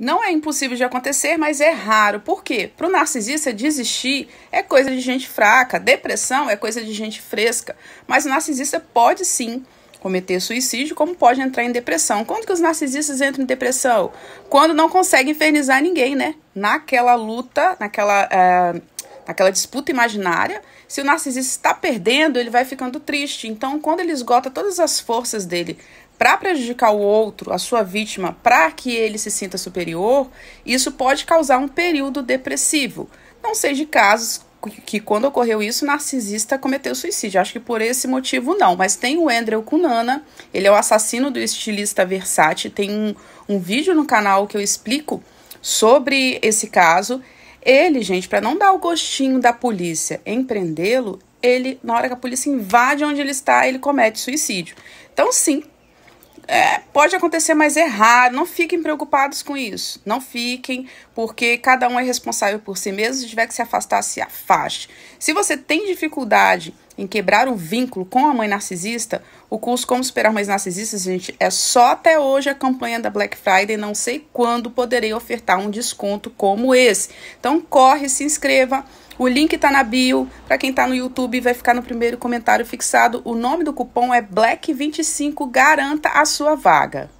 Não é impossível de acontecer, mas é raro. Por quê? Para o narcisista, desistir é coisa de gente fraca, depressão é coisa de gente fresca. Mas o narcisista pode sim cometer suicídio, como pode entrar em depressão. Quando que os narcisistas entram em depressão? Quando não conseguem infernizar ninguém, né? Naquela luta, naquela. Uh naquela disputa imaginária. Se o narcisista está perdendo, ele vai ficando triste. Então, quando ele esgota todas as forças dele para prejudicar o outro, a sua vítima, para que ele se sinta superior, isso pode causar um período depressivo. Não sei de casos que quando ocorreu isso, o narcisista cometeu suicídio. Acho que por esse motivo não. Mas tem o Andrew Cunanan, ele é o assassino do estilista Versace. Tem um, um vídeo no canal que eu explico sobre esse caso. Ele, gente, para não dar o gostinho da polícia em prendê-lo, ele, na hora que a polícia invade onde ele está, ele comete suicídio. Então, sim, é, pode acontecer, mas é raro. Não fiquem preocupados com isso. Não fiquem, porque cada um é responsável por si mesmo. Se tiver que se afastar, se afaste. Se você tem dificuldade em quebrar o vínculo com a mãe narcisista, o curso Como Superar Mães Narcisistas, gente, é só até hoje a campanha da Black Friday. Não sei quando poderei ofertar um desconto como esse. Então corre, se inscreva. O link está na bio. Para quem está no YouTube, vai ficar no primeiro comentário fixado. O nome do cupom é Black25. Garanta a sua vaga.